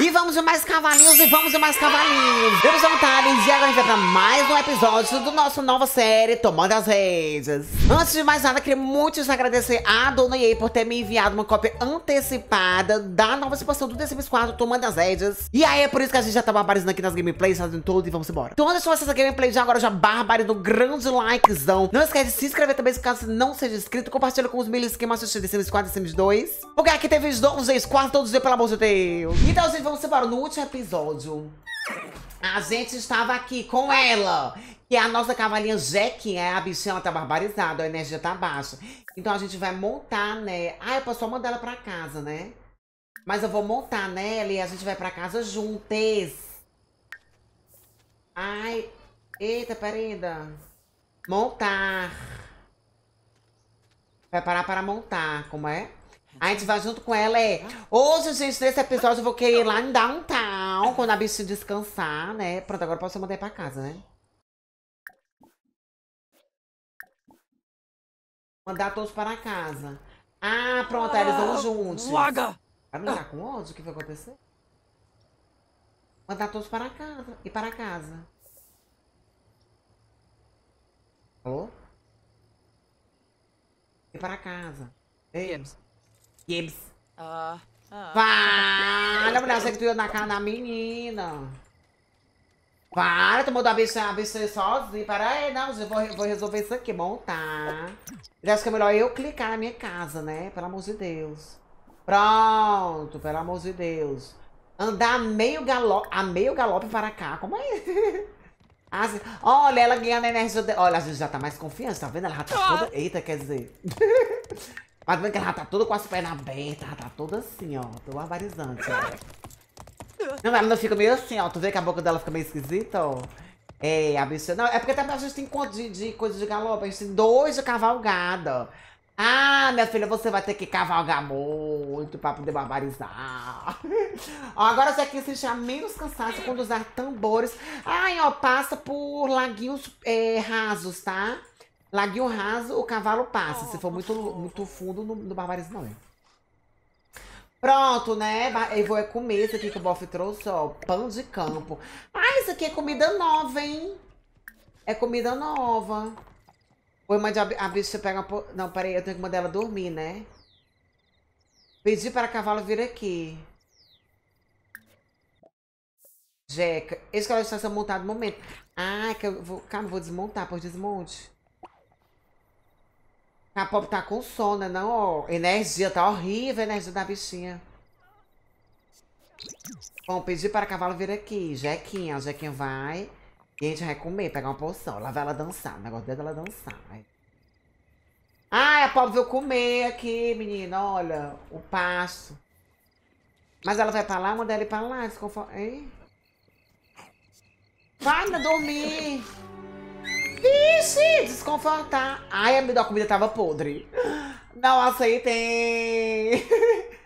E vamos em mais cavalinhos, e vamos em mais cavalinhos. Eu sou o Thales, e agora a gente vai mais um episódio do nosso nova série Tomando as Redes. Antes de mais nada, queria muito agradecer a Dona EA por ter me enviado uma cópia antecipada da nova expansão do The Sims 4 Tomando as Redes. E aí é por isso que a gente já tá barbarizando aqui nas gameplays, fazendo tudo, e vamos embora. Então antes de vocês essa gameplay já agora, já barbárie do grande likezão. Não esquece de se inscrever também, se caso não seja inscrito, compartilha com os milhos que mais assistiram The Sims 4 e The Sims 2. Porque aqui teve os dois, quase todos os dias, pelo amor de Deus. Então, gente, vamos embora. No último episódio, a gente estava aqui com ela, que é a nossa cavalinha Jack, é a bichinha, ela tá barbarizada, a energia tá baixa. Então a gente vai montar, né? Ah, eu posso só mandar ela pra casa, né? Mas eu vou montar nela e a gente vai pra casa juntas. Ai, eita, perida. Montar. Preparar para montar, como é? A gente vai junto com ela, é. Hoje, gente, nesse episódio eu vou querer ir lá em downtown, quando a bicha descansar, né? Pronto, agora posso mandar pra casa, né? Mandar todos para casa. Ah, pronto, ah, eles vão ah, juntos. Vaga! Vai não tá com ódio? O que vai acontecer? Mandar todos para casa. E para casa. Alô? E para casa. Ei. Gibbs. Ah. ah Para, mulher, você que tu ia na cara da menina. Para, tu mudou a bicha, a é sozinha. Para aí, é, não, eu vou, vou resolver isso aqui, montar. tá? acho que é melhor eu clicar na minha casa, né? Pelo amor de Deus. Pronto, pelo amor de Deus. Andar a meio galope, a meio galope para cá. Como é? olha, ela ganhando energia. De, olha, a gente já tá mais confiante, tá vendo? Ela já tá ah. toda. Eita, quer dizer. Mas tá vendo que ela tá toda com as pernas abertas, ela tá toda assim, ó. Tô avarizante, Não, ela não fica meio assim, ó. Tu vê que a boca dela fica meio esquisita, ó. É, a bicha... Não, é porque a gente tem coisa de, de, coisa de galope, a gente tem dois de cavalgada. Ah, minha filha, você vai ter que cavalgar muito pra poder barbarizar. ó, agora você aqui sentirá menos cansaço quando usar tambores. Ai, ó, passa por laguinhos é, rasos, tá? Laguinho raso, o cavalo passa. Se for muito, muito fundo, não, não barbariza não. Pronto, né? Eu vou é comer isso aqui que o Boff trouxe, ó. Pão de campo. Ah, isso aqui é comida nova, hein? É comida nova. Oi, mande a bicha pega uma... Não, peraí, eu tenho que mandar ela dormir, né? Pedi para cavalo vir aqui. Jeca. Esse cavalo está sendo montado no momento. Ah, é que eu vou... Calma, vou desmontar, pois desmonte. A Pop tá com sono, né, não? Ó, energia, tá horrível a energia da bichinha. Bom, pedi para cavalo vir aqui. Jequinha, Jequinha vai. E a gente vai comer, pegar uma poção. Lá vai ela dançar. O negócio dela é dançar. Vai. Ai, a Pop veio comer aqui, menina. Olha, o passo. Mas ela vai pra lá, manda ela ir pra lá. Desconforme. Vai, dormir! Vixe, desconfortar. Ai, a comida tava podre. Não aceitei.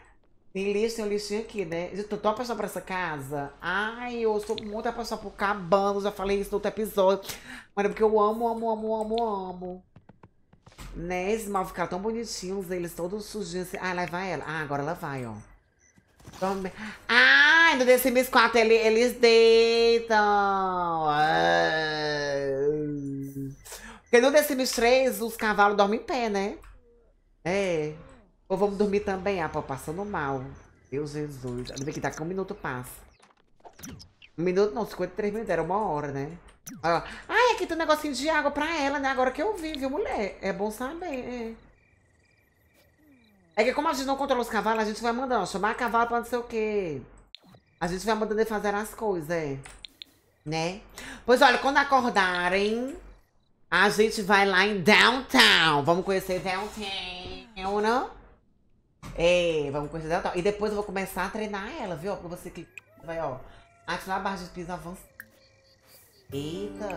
Tem lixo, tem um lixinho aqui, né? Eu tô tão apaixonada por essa casa. Ai, eu sou muito apaixonada por cabana. Já falei isso no outro episódio. Mas é porque eu amo, amo, amo, amo, amo. Né? Esses mal ficaram tão bonitinhos. Eles todos sujinhos. Assim. Ai, lá vai ela. Ah, agora ela vai, ó ah, no The Sims 4 ele, eles deitam. Ah. Porque no The Sims 3 os cavalos dormem em pé, né? É. Ou vamos dormir também? Ah, pô, passando mal. Meu Jesus. Ainda bem que daqui tá um minuto passa. Um minuto não, 53 minutos, era uma hora, né? Ah, Ai, aqui tem um negocinho de água pra ela, né? Agora que eu vi, viu, mulher? É bom saber, é. É que como a gente não controla os cavalos, a gente vai mandando, ó, chamar cavalo pra não sei o quê. A gente vai mandando ele fazer as coisas, é. Né? Pois olha, quando acordarem, a gente vai lá em Downtown. Vamos conhecer Downtown, né? É, vamos conhecer Downtown. E depois eu vou começar a treinar ela, viu? Pra você que vai, ó, ativar a barra de piso avançada. Eita.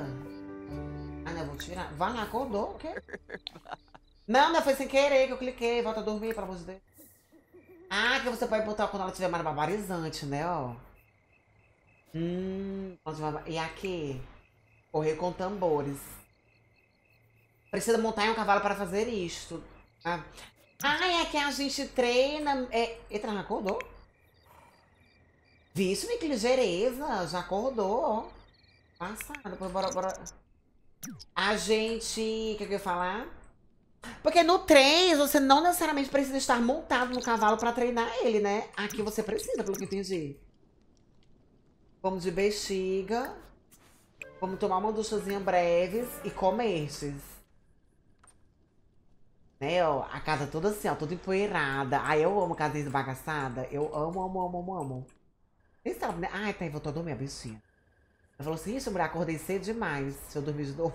Ah, não, vou tirar. Vai lá, acordou, o quê? Não, não, foi sem querer que eu cliquei. Volta a dormir, pelo amor de Deus. Ah, que você pode botar quando ela tiver mais barbarizante, né, ó. Hum, e aqui? Correr com tambores. Precisa montar em um cavalo para fazer isto. Ah, ah é que a gente treina... É... Eita, já acordou? Vixe, que ligeireza. Já acordou, ó. Passado. Bora, bora. A gente... O que, que eu ia falar? Porque no 3, você não necessariamente precisa estar montado no cavalo para treinar ele, né? Aqui você precisa, pelo que entendi. Vamos de bexiga. Vamos tomar uma duchazinha breves e comer Né, ó, a casa toda assim, ó, toda empoeirada. Ai, eu amo casa desbagaçada. Eu amo, amo, amo, amo, amo. Nem sabe, né? Ai, tá aí, vou a dormir a bichinha. Ela falou assim, isso, mulher, acordei cedo demais. Deixa eu dormir de novo.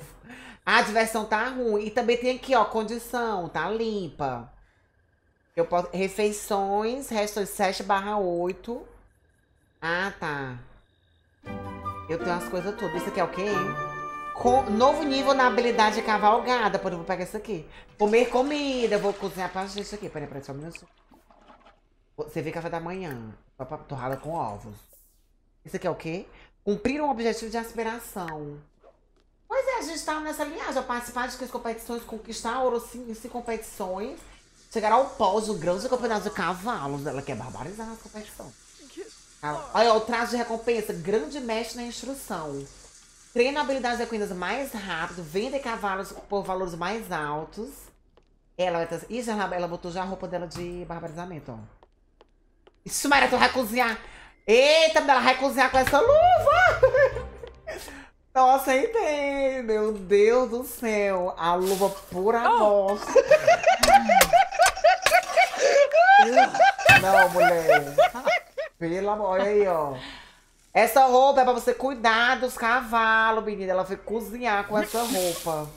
A diversão tá ruim. E também tem aqui, ó, condição, tá limpa. Eu posso... Refeições, restos 7 barra 8. Ah, tá. Eu tenho as coisas todas. Isso aqui é o quê? Com... Novo nível na habilidade de cavalgada. Por eu vou pegar isso aqui. Comer comida. vou cozinhar pra gente aqui. Peraí, peraí, só um minuto. Você vê café da manhã. Torrada com ovos. Isso aqui é o quê? Cumprir um objetivo de aspiração. Pois é, a gente tá nessa linhagem. Participar de competições, conquistar ouro em competições. Chegar ao pódio, grande campeonato de cavalos. Ela quer barbarizar a competições. Olha, o traje de recompensa. Grande mestre na instrução. Treina habilidades equinas mais rápido. Vende cavalos por valores mais altos. Ela, Ih, ela botou já a roupa dela de barbarizamento, ó. Isso, Maria, tu vai cozinhar. Eita, ela vai cozinhar com essa luva! Nossa, entendi. Meu Deus do céu. A luva pura oh. nossa. Não, mulher. Pelo amor, olha aí, ó. Essa roupa é pra você cuidar dos cavalos, menina. Ela foi cozinhar com essa roupa.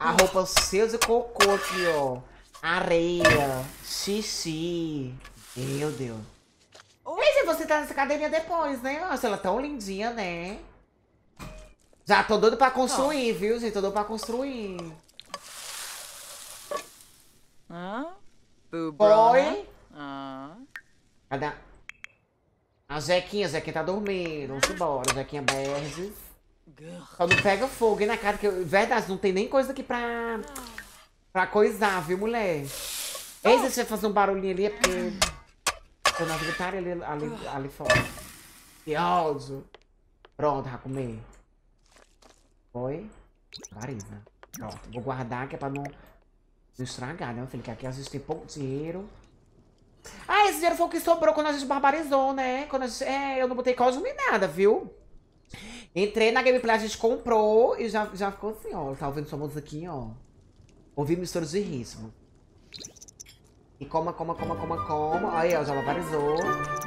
A roupa cheia de cocô aqui, ó. Areia, xixi. Meu Deus você tá nessa cadeirinha depois, né? Nossa, ela é tão lindinha, né? Já tô doido pra construir, viu, gente? Tô doido pra construir. Ah, Ah. Cadê a... Zequinha? A Zequinha tá dormindo. Vamos embora, Zequinha Berges. Quando pega fogo, hein, na cara. Que eu... Verdade, não tem nem coisa aqui pra... Pra coisar, viu, mulher? Oh. Ei, se você fazer um barulhinho ali, é porque... Quando na gritaria tá ali, ali, ali fora. Que ódio. Pronto, Hakume. Foi. Larisa. Pronto, vou guardar que é pra não, não estragar, né, filho? Que aqui a gente tem pouco dinheiro. Ah, esse dinheiro foi o que sobrou quando a gente barbarizou, né? Quando a gente... É, eu não botei código nem nada, viu? Entrei na gameplay, a gente comprou e já, já ficou assim, ó. Tá ouvindo sua música aqui, ó. Ouvi mistura de ritmo. E coma, coma, coma, coma, coma. Aí, ó, já vaporizou.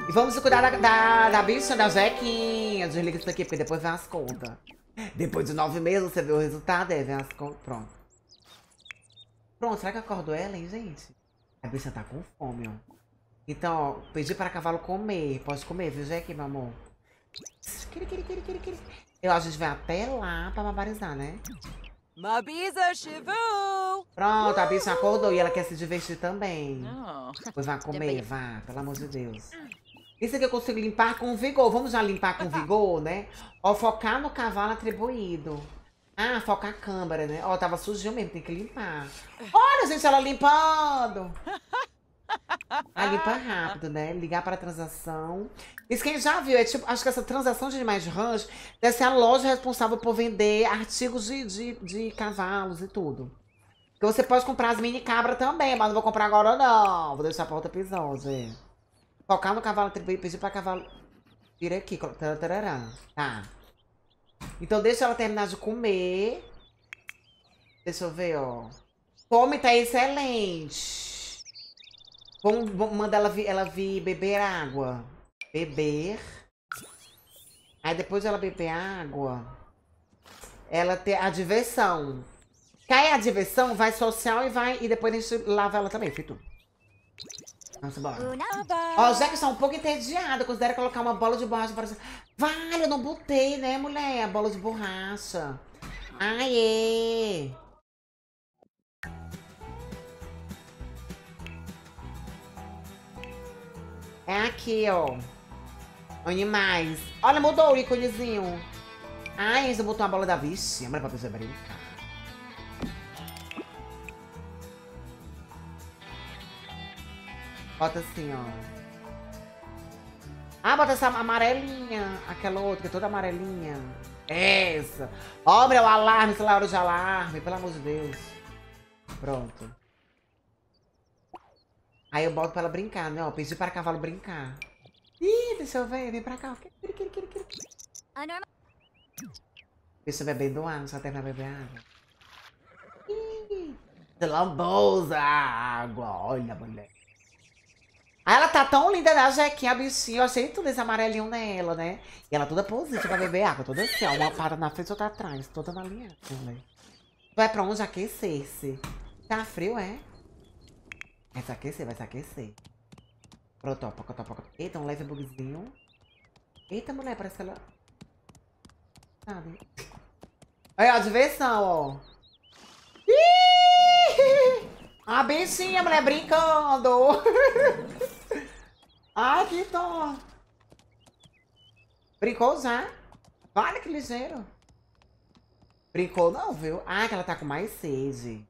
E vamos se cuidar da, da, da bicha, da Jequinha. Desliga isso aqui, porque depois vem as contas. Depois de nove meses você vê o resultado, aí vem as contas. Pronto. Pronto, será que acordou ela, hein, gente? A bicha tá com fome, ó. Então, ó, pedi o cavalo comer. Pode comer, viu, Jequinha, meu amor? Eu, a gente vai até lá pra barbarizar, né? Mabisa Shivu! Pronto, a bicha acordou e ela quer se divertir também. Oh. Pois vá comer, vá, pelo amor de Deus. Isso aqui é eu consigo limpar com vigor. Vamos já limpar com vigor, né? Ó, focar no cavalo atribuído. Ah, focar a câmara, né? Ó, tava sujinho mesmo, tem que limpar. Olha, gente, ela limpando! A ah. limpa rápido, né? Ligar para transação. Isso quem já viu, é tipo, acho que essa transação de animais de rancho deve ser a loja responsável por vender artigos de, de, de cavalos e tudo. Porque você pode comprar as mini cabras também, mas não vou comprar agora não. Vou deixar para outro episódio. É. Focar no cavalo atribuir, pedir para cavalo Vira aqui, Tá. Então deixa ela terminar de comer. Deixa eu ver, ó. Fome tá excelente. Vamos, mandar ela vir, ela vir beber água. Beber. Aí depois ela beber água. Ela ter a diversão. Cai a diversão, vai social e vai. E depois a gente lava ela também, Fito. Vamos embora. Ó, já que está um pouco entediada, considera colocar uma bola de borracha para. Assim, vale, eu não botei, né, mulher? A bola de borracha. Aê! É aqui, ó. Animais. Olha, mudou o íconezinho. Ah, Enzo botou uma bola da vice. Lembra é pra pessoa brincar. Bota assim, ó. Ah, bota essa amarelinha. Aquela outra, que é toda amarelinha. Essa. Obra o alarme, esse lauro de alarme. Pelo amor de Deus. Pronto. Aí eu boto pra ela brincar, né? Ó, pedi para cavalo brincar. Ih, eu ver, vem pra cá. Quero, quero, quero, quero. Ah, Pessoa é bebendo água, só terminar beber água. Ih, lambosa água, olha, mulher. Aí ela tá tão linda na né, jequinha, bichinha. Eu achei tudo esse amarelinho nela, né? E ela toda positiva pra beber água, toda assim, ó. Uma para na frente, outra atrás, toda na linha. Né? Vai pra onde aquecer-se. Tá frio, é? Vai se aquecer, vai se aquecer. Pronto, ó, pocotó, pocotó. Eita, um leve bugzinho. Eita, mulher, parece que ela... Sabe? Aí, é ó, a diversão, ó. Ih! A bichinha, mulher, brincando. Ai, que dó. Brincou já. Vale que ligeiro. Brincou não, viu? Ah, que ela tá com mais sede.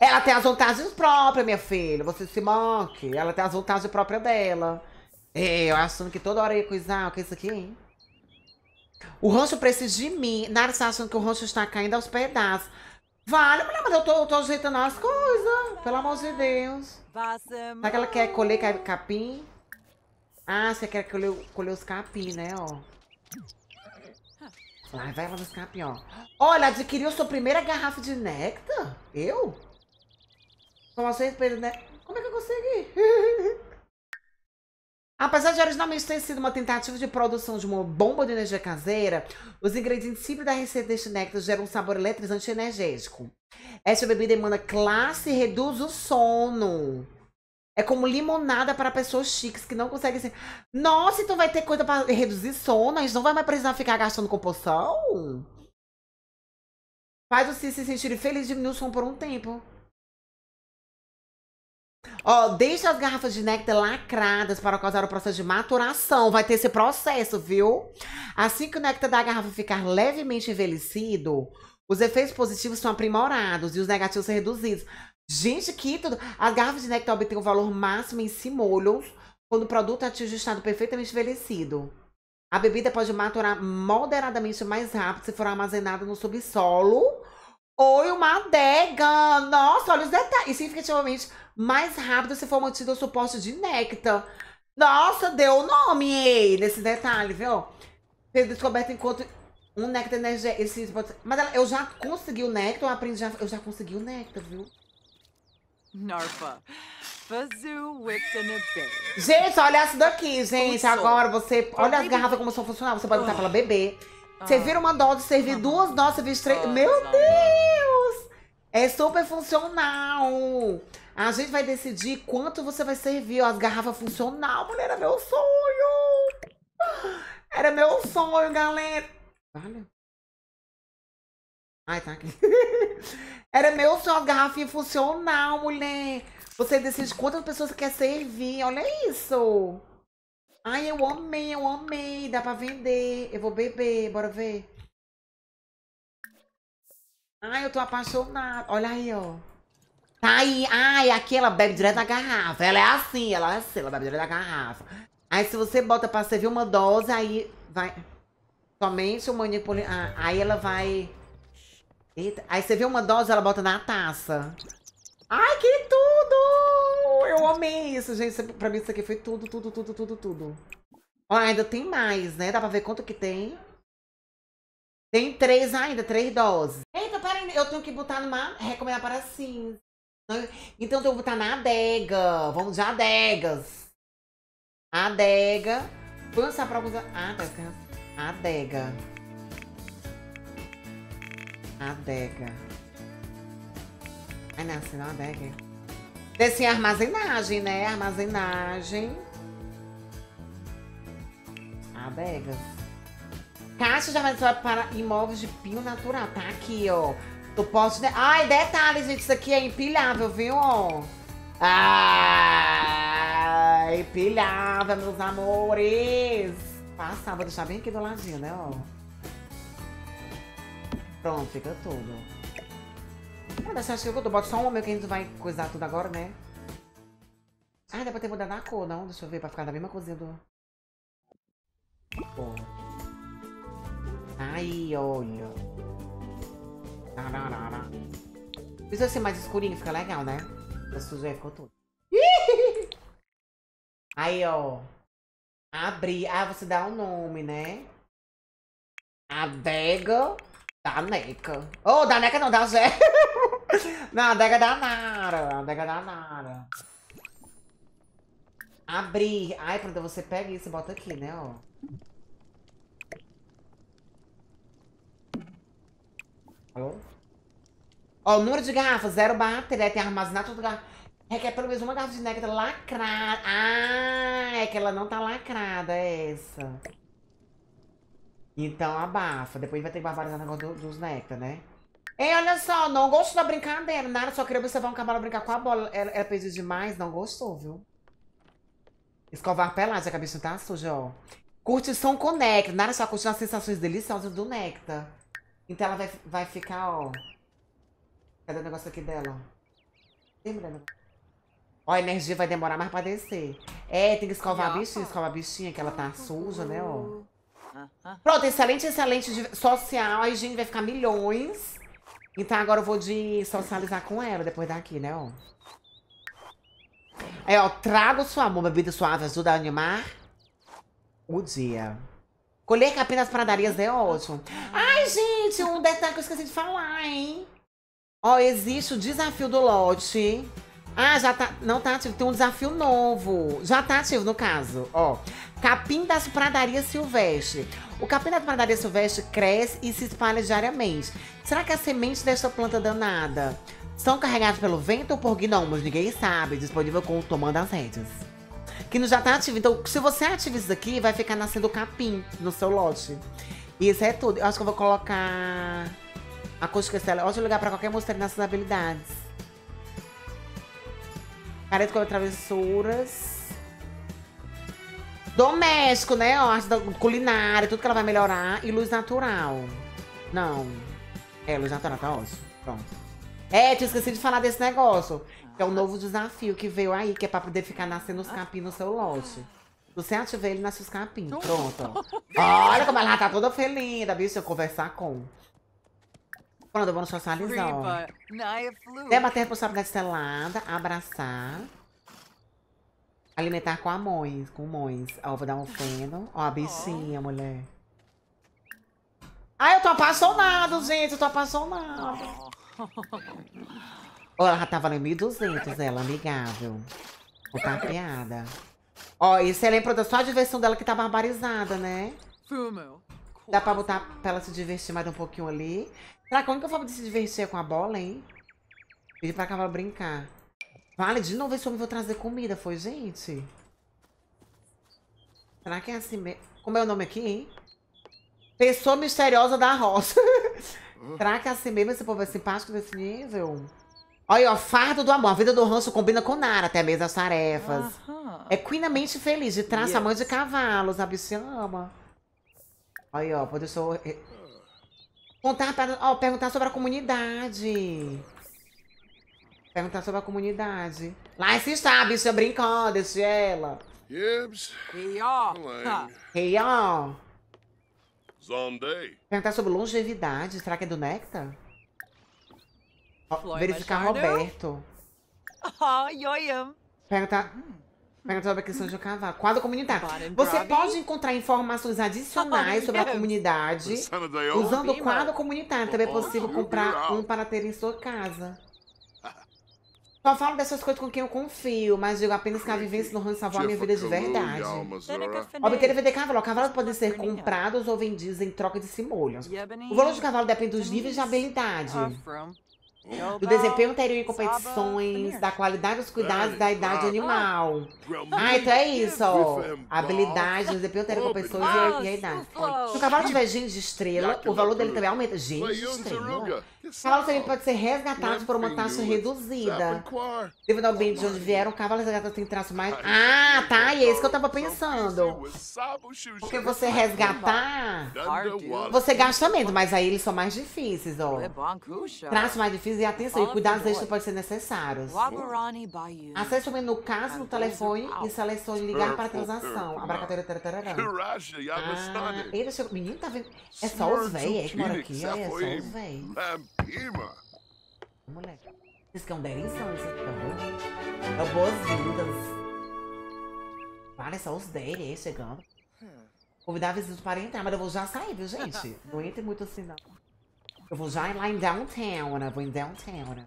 Ela tem as vantagens próprias, minha filha. Você se manque. Ela tem as vantagens próprias dela. É, eu achando que toda hora ia coisar. O que é isso aqui, hein? O rancho precisa de mim. Nara está achando que o rancho está caindo aos pedaços. Vale, mulher, mas eu tô, eu tô ajeitando as coisas. Pelo amor de Deus. Será que ela quer colher capim? Ah, você quer colher, colher os capim, né, ó. Lá vai lá nos capim, ó. Olha, adquiriu sua primeira garrafa de néctar? Eu? São as seis né? Como é que eu consegui? Apesar de originalmente ter sido uma tentativa de produção de uma bomba de energia caseira, os ingredientes simples da receita deste néctar geram um sabor eletrizante e energético. Esta bebida emana classe e reduz o sono. É como limonada para pessoas chiques que não conseguem ser. Nossa, então vai ter coisa para reduzir sono, a gente não vai mais precisar ficar gastando com poção? Faz você se sentir feliz e diminui o som por um tempo. Ó, deixa as garrafas de néctar lacradas para causar o processo de maturação. Vai ter esse processo, viu? Assim que o néctar da garrafa ficar levemente envelhecido, os efeitos positivos são aprimorados e os negativos são reduzidos. Gente, que tudo. As garrafas de néctar obtêm o valor máximo em simolhos quando o produto atinge o estado perfeitamente envelhecido. A bebida pode maturar moderadamente mais rápido se for armazenada no subsolo Oi, uma adega! Nossa, olha os detalhes. E significativamente mais rápido se for mantido o suporte de néctar. Nossa, deu o nome ei, nesse detalhe, viu? Ter descoberto enquanto um néctar energético. Mas ela, eu já consegui o néctar, eu aprendi, eu já consegui o néctar, viu? Narfa. Gente, olha essa daqui, gente. Agora você. Olha as garrafas como são funcionais. Você pode usar pra ela beber. Você vira uma dose, você vira duas doses, você vira três. Meu Deus! É super funcional! A gente vai decidir quanto você vai servir. Ó, as garrafas funcional, mulher, era meu sonho! Era meu sonho, galera! Vale. Ai, tá aqui. era meu sonho, as garrafinhas funcional, mulher! Você decide quantas pessoas você quer servir. Olha isso! Ai, eu amei, eu amei. Dá pra vender. Eu vou beber, bora ver. Ai, eu tô apaixonada. Olha aí, ó. Tá aí. Ai, aqui ela bebe direto da garrafa. Ela é assim, ela é assim, ela bebe direto da garrafa. Aí se você bota pra servir uma dose, aí vai... Somente o manipul Ah, aí ela vai... Eita. Aí você vê uma dose, ela bota na taça. Ai, que tudo! eu amei isso, gente. Pra mim isso aqui foi tudo, tudo, tudo, tudo, tudo. Ó, ainda tem mais, né? Dá pra ver quanto que tem. Tem três ainda, três doses. Eita, peraí, eu tenho que botar numa... Recomendar para cinza. Então eu tenho que botar na adega. Vamos de adegas. Adega. Vou lançar pra alguns... Ah, tá, Adega. Adega. Ai, não, senão é adega. Desse armazenagem, né? Armazenagem. Adegas. Ah, Caixa de armazenagem para imóveis de pio natural. Tá aqui, ó. Tu pode... De... Ai, detalhe, gente. Isso aqui é empilhável, viu? Ó. Ah, empilhável, meus amores. Passar, vou deixar bem aqui do ladinho, né? Ó. Pronto, fica tudo. Ah, você acho que eu boto só um, meu que a gente vai coisar tudo agora, né? Ah, dá pra ter mudado a cor, não? Deixa eu ver, pra ficar da mesma coisinha do... Porra. Ai, olha. Tararara. Precisa ser mais escurinho, fica legal, né? A sujeira ficou tudo. Aí, ó. Abrir. Ah, você dá o um nome, né? Adega da Neca. Ô, oh, da Neca não, da Zé. Na adega da Nara. Adega da Nara. Abrir. Ai, quando você pega isso e bota aqui, né, ó. Alô? Ó, o número de garrafas, zero bater, é, tem armazenado tudo garrafa. Requer é é pelo menos uma garrafa de néctar lacrada. Ah, é que ela não tá lacrada, é essa. Então abafa. Depois vai ter que barbarizar o negócio do, dos néctar, né? Ei, olha só, não gosto da brincadeira. Nada, só queria observar um cavalo brincar com a bola. Ela, ela pediu demais, não gostou, viu? Escovar pelado, a cabeça tá suja, ó. Curtição com néctar. Nara só curtindo as sensações deliciosas do néctar. Então ela vai, vai ficar, ó. Cadê o negócio aqui dela? Lembrando. Ó, a energia vai demorar mais pra descer. É, tem que escovar a bichinha, escovar a bichinha, que ela tá suja, né, ó. Ah, ah. Pronto, excelente, excelente. Social, a higiene vai ficar milhões. Então agora eu vou de socializar com ela depois daqui, né, ó. É, ó, trago sua mão, bebida suave, ajuda a animar o dia. Colher capim nas pradarias é ótimo. Ai, gente, um detalhe que eu esqueci de falar, hein? Ó, existe o desafio do lote. Ah, já tá. Não tá ativo. Tem um desafio novo. Já tá ativo, no caso. Ó. Capim das pradarias silvestre. O capim da pradaria silvestre cresce e se espalha diariamente. Será que as sementes desta planta danada são carregadas pelo vento ou por gnomos? Ninguém sabe. Disponível com o Tomando as Rédeas. Que não já tá ativo. Então, se você ativa isso aqui, vai ficar nascendo capim no seu lote. Isso é tudo. Eu acho que eu vou colocar a acústica estela. É ótimo lugar para qualquer monstro nessas habilidades. Careta com travessuras. Doméstico, né? Ó, arte culinária, tudo que ela vai melhorar. E luz natural. Não. É, luz natural, tá ótimo. Pronto. É, te esqueci de falar desse negócio. Que é o novo desafio que veio aí, que é pra poder ficar nascendo os capim no seu lote. Você ativa ele nasce os capim. Pronto. Olha como ela tá toda feliz, Se eu conversar com. Quando eu vou no socializar, ó. Leva a responsabilidade selada, abraçar. Alimentar com amões, com mões. Ó, vou dar um feno. Ó, a bichinha, oh. mulher. Ai, eu tô apaixonado, gente. Eu tô apaixonado. Ó, ela tá valendo 1.200, ela, amigável. Vou tá piada. Ó, isso ela é produto só a diversão dela que tá barbarizada, né? Dá pra botar pra ela se divertir mais um pouquinho ali. Será que a única forma de se divertir é com a bola, hein? Pedir pra acabar brincar. Vale de novo esse homem vou trazer comida, foi, gente? Será que é assim mesmo? Como é o nome aqui, hein? Pessoa misteriosa da roça. Será que é assim mesmo esse povo é simpático desse nível? Olha, ó, fardo do amor. A vida do ranço combina com Nara, até mesmo as tarefas. Uh -huh. É quinamente feliz, de traça, yes. a mãe de cavalos, a bicha ama. Olha, ó, pode eu... Contar, pra... ó, perguntar sobre a comunidade. Perguntar sobre a comunidade. Lá se está, é brincando, é ela. Gibbs. Rion. Rion. Zonday. Perguntar sobre longevidade. Será que é do Nectar? Floyd Verificar Roberto. Oh, yoyam. Perguntar... Hum. Perguntar sobre a questão de cavalo. Quadro comunitário. Você pode encontrar informações adicionais sobre a comunidade usando o quadro comunitário. Também é possível comprar um para ter em sua casa. Só falo dessas coisas com quem eu confio, mas digo apenas que a vivência no ramo salvou a minha vida é de verdade. Obter e vender cavalo. Cavalos podem ser comprados ou vendidos em troca de simolhos. O valor de cavalo depende dos níveis de habilidade do desempenho anterior em competições, é. da qualidade dos cuidados da idade animal. Ah, então é isso, ó. Habilidade, desempenho anterior em competições e, e a idade. Se o cavalo tiver genes de estrela, o valor dele também aumenta. Genes de estrela? O cavalo também pode ser resgatado por uma taxa reduzida. Devido ao bem de onde vieram, o cavalo resgatado tem traço mais... Ah, tá, e é isso que eu tava pensando. Porque você resgatar, você gasta menos, mas aí eles são mais difíceis, ó. Traço mais difícil dizer atenção e cuidados extras podem ser necessários. Assim. Acesse o menu caso no telefone e selecione ligar para transação. Abracateira, tarararã. Ah, ele Menino, tá vendo? É só os véi, é que mora aqui, olha, é só os véi. Moleque. Isso que tá é um derição, isso aqui, É boas-vindas. Vale, só os dele aí chegando. Hum. Convidar visitas para entrar, ah, mas eu vou já sair, viu, gente? Não entre muito assim, não. Eu vou já lá em downtown, né? Vou em downtown, né?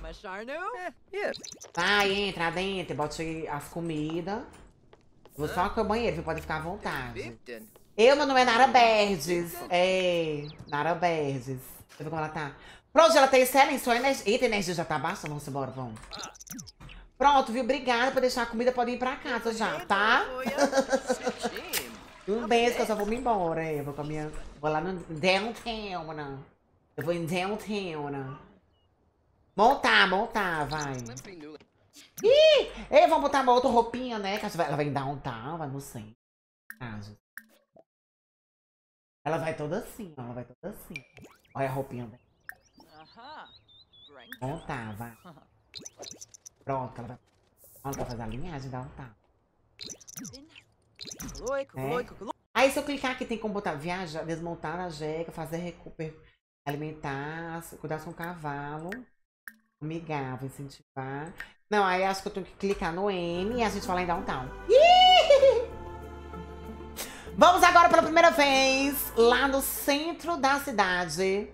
Macharno? É, é? Vai, entra dentro, bota as comidas. Vou só com o banheiro, viu? Pode ficar à vontade. Eu, meu nome é Nara Berges. Ei, é, Nara Berges. Deixa eu ver como ela tá. Pronto, ela tem excelente sua energia. Eita, a energia já tá baixa? Vamos embora, vamos. Pronto, viu? Obrigada por deixar a comida. Pode ir pra casa já, tá? Um beijo que eu só vou me embora, eu é, vou com a minha... Vou lá no downtown, né? Eu vou em downtown, né? Montar, montar, vai. Ih! Ei, vamos botar uma outra roupinha, né? Que ela vai em downtown, vai no centro. Ela vai toda assim, ó. Ela vai toda assim. Olha a roupinha dela. Montar, vai. Pronto, ela vai... Ela vai fazer a linhagem, downtown. É. Aí se eu clicar aqui tem como botar viajar, desmontar a jeca, fazer recuper, alimentar, cuidar com o cavalo, amigável, incentivar. Não, aí acho que eu tenho que clicar no M e a gente vai lá em downtown. Vamos agora pela primeira vez lá no centro da cidade.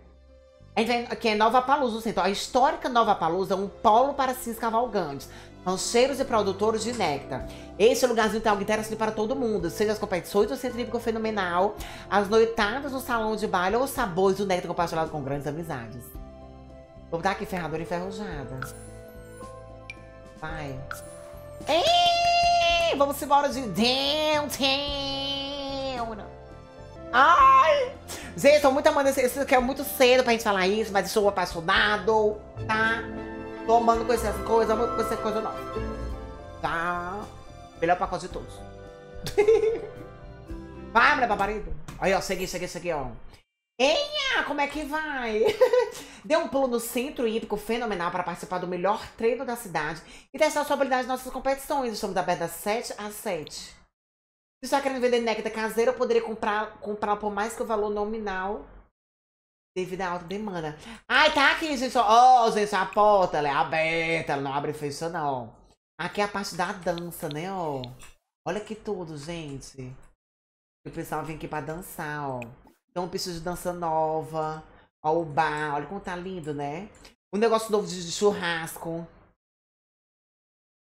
Que é Nova Palusa, o centro. A histórica Nova Palusa é um polo para cis cavalgantes rancheiros e produtores de néctar. Este lugarzinho tem algo interessante para todo mundo, seja as competições do Centrípico Fenomenal, as noitadas no salão de baile ou os sabores do néctar compartilhado com grandes amizades. Vou dar aqui ferradura enferrujada. Vai. Ei, vamos embora de downtown. Ai! Gente, estou muito amando esse, aqui é muito cedo pra gente falar isso, mas estou apaixonado, tá? tomando com essas coisas, com essas coisas não. Tá? Melhor pra quase todos. vai, mulher babarito. Aí, ó, segui, segui, segui, ó. Eia, como é que vai? Deu um pulo no centro hípico fenomenal para participar do melhor treino da cidade e testar sua habilidade nas nossas competições. Estamos da das 7 às 7. Se está querendo vender néctar caseiro, eu poderia comprar, comprar por mais que o valor nominal devido à alta demanda. Ai, tá aqui, gente. Ó, oh, gente, a porta ela é aberta, ela não abre e fecha, não. Aqui é a parte da dança, né, ó. Olha que tudo, gente. O pessoal vem aqui pra dançar, ó. Então, pista de dança nova. Ó, o bar. Olha como tá lindo, né? Um negócio novo de churrasco.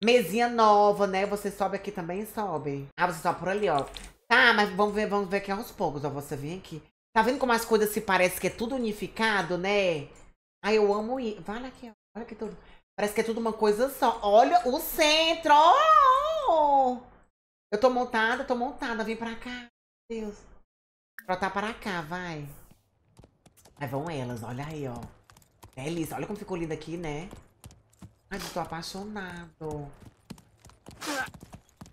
Mesinha nova, né? Você sobe aqui também, sobe. Ah, você sobe por ali, ó. Tá, mas vamos ver, vamos ver aqui aos poucos, ó. Você vem aqui. Tá vendo como as coisas se parecem que é tudo unificado, né? Ai, eu amo ir. Vai aqui, é, Olha que tudo. Parece que é tudo uma coisa só. Olha o centro! Oh! Eu tô montada, tô montada. Vem pra cá. Meu Deus. Trotar para cá, vai. Aí vão elas, olha aí, ó. Delícia. É olha como ficou lindo aqui, né? Ai, eu tô apaixonado.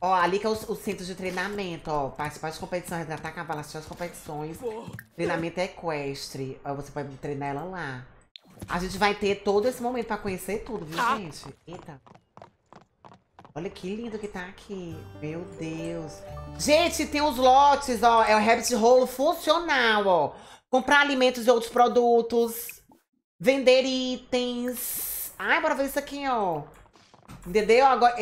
Ó, ali que é o, o centro de treinamento, ó. Participar de competições, resgatar cavalo, assistir as competições. Porra. Treinamento equestre. Ó, você pode treinar ela lá. A gente vai ter todo esse momento pra conhecer tudo, viu, ah. gente? Eita. Olha que lindo que tá aqui. Meu Deus. Gente, tem os lotes, ó. É o Rabbit Rolo funcional, ó. Comprar alimentos e outros produtos. Vender itens. Ai, bora ver isso aqui, ó. Entendeu? Agora,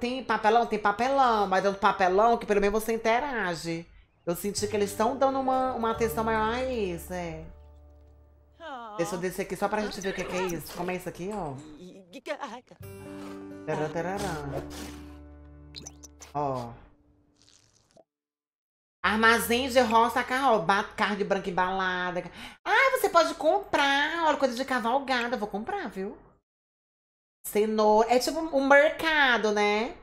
tem papelão, tem papelão, mas é um papelão que pelo menos você interage. Eu senti que eles estão dando uma, uma atenção maior a isso, é. Deixa eu descer aqui só pra gente ver o que, que é isso. Como é isso aqui, ó. Ó. Armazém de roça, carro, carro de branco embalada. Ah, você pode comprar. Olha, coisa de cavalgada. Eu vou comprar, viu? Cenoura. É tipo um mercado, né?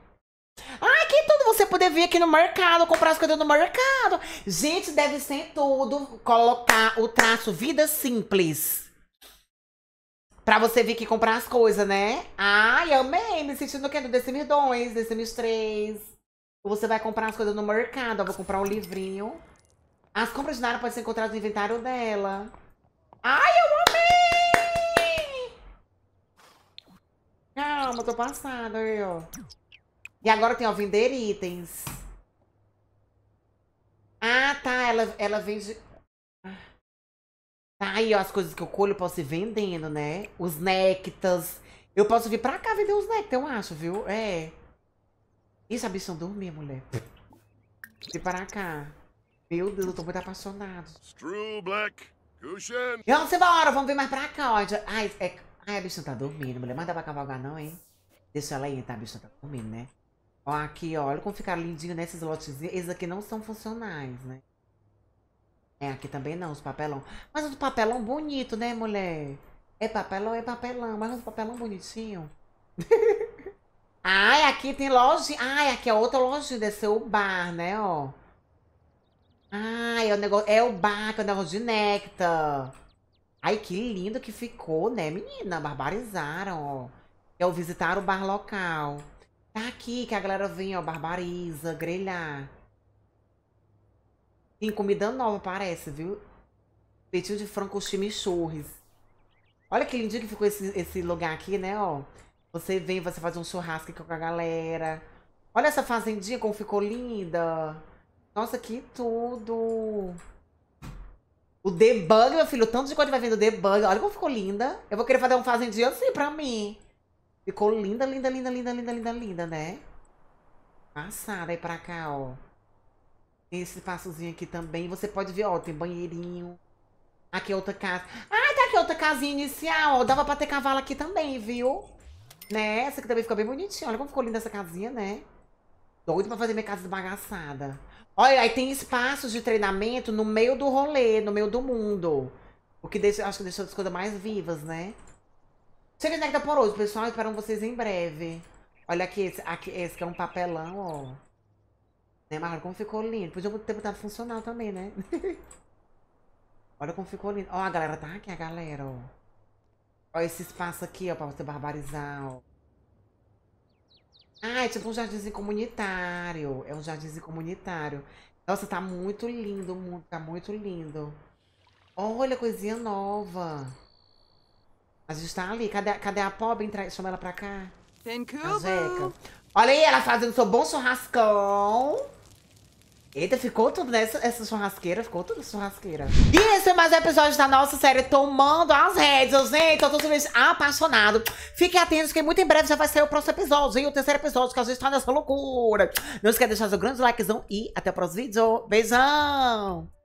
Ai, que tudo! Você poder vir aqui no mercado, comprar as coisas no mercado. Gente, deve ser tudo. Colocar o traço vida simples. Pra você vir aqui comprar as coisas, né? Ai, amei! Me sentindo o quê? Do The 2, The 3. Você vai comprar as coisas no mercado. Eu vou comprar um livrinho. As compras de Nara podem ser encontradas no inventário dela. Ai, eu amei! Calma, tô passada eu. E agora tem, ó, vender itens. Ah, tá, ela, ela vende... Tá aí, ó, as coisas que eu colho eu posso ir vendendo, né? Os néctas. Eu posso vir pra cá vender os néctas, eu acho, viu? É. Isso, a bicha não dormia, mulher. Vim pra cá. Meu Deus, eu tô muito apaixonado. e Black. Cushion. Vamos embora, vamos vir mais pra cá, ó. Ai, é Ai, a bicha tá dormindo, mulher. Manda pra cavalgar não, hein? Deixa ela aí, tá? A bicha tá dormindo, né? Ó, aqui, ó. Olha como ficaram lindinho nesses né? lotes. Esses aqui não são funcionais, né? É, aqui também não, os papelão. Mas os papelão bonito, né, mulher? É papelão, é papelão. Mas os papelão bonitinho. Ai, aqui tem loja. Ai, aqui é outra lojinha. Deve ser o bar, né, ó. Ai, é o negócio. É o bar, que é o negócio de néctar. Ai, que lindo que ficou, né, menina? Barbarizaram, ó. é o visitar o bar local. Tá aqui que a galera vem, ó, barbariza, grelhar. Tem comida nova, parece, viu? Petinho de frango chimichurres Olha que lindinho que ficou esse, esse lugar aqui, né, ó. Você vem, você faz um churrasco aqui com a galera. Olha essa fazendinha como ficou linda. Nossa, que tudo. O debug, meu filho, tanto de coisa vai vendo debug. Olha como ficou linda. Eu vou querer fazer um fazendinho assim pra mim. Ficou linda, linda, linda, linda, linda, linda, linda, né? Passada aí pra cá, ó. Esse passozinho aqui também. Você pode ver, ó, tem banheirinho. Aqui é outra casa. Ah, tá aqui outra casinha inicial, ó. Dava pra ter cavalo aqui também, viu? Né? Essa aqui também fica bem bonitinha. Olha como ficou linda essa casinha, né? Doido pra fazer minha casa desbagaçada. Olha, aí tem espaços de treinamento no meio do rolê, no meio do mundo. O que deixa, acho que deixou as coisas mais vivas, né? Chega de tá por hoje, pessoal. Esperam vocês em breve. Olha aqui, esse, aqui, esse é um papelão, ó. Né, Marlon? Como ficou lindo. Podia ter botado funcional também, né? Olha como ficou lindo. Ó, a galera tá aqui, a galera, ó. Ó esse espaço aqui, ó, pra você barbarizar, ó. Ah, é tipo um jardim comunitário. É um jardim comunitário. Nossa, tá muito lindo, muito, tá muito lindo. Olha, coisinha nova. A gente tá ali. Cadê, cadê a pobre? Chama ela pra cá. A Jeca. Olha aí, ela fazendo seu bom churrascão. Eita, ficou tudo nessa essa churrasqueira, ficou tudo churrasqueira. E esse é mais um episódio da nossa série Tomando as Rédeas, gente. Eu tô simplesmente apaixonado. Fiquem atentos que muito em breve já vai sair o próximo episódio, hein? O terceiro episódio que a gente tá nessa loucura. Não esquece de deixar seu grande likezão e até o próximo vídeo. Beijão!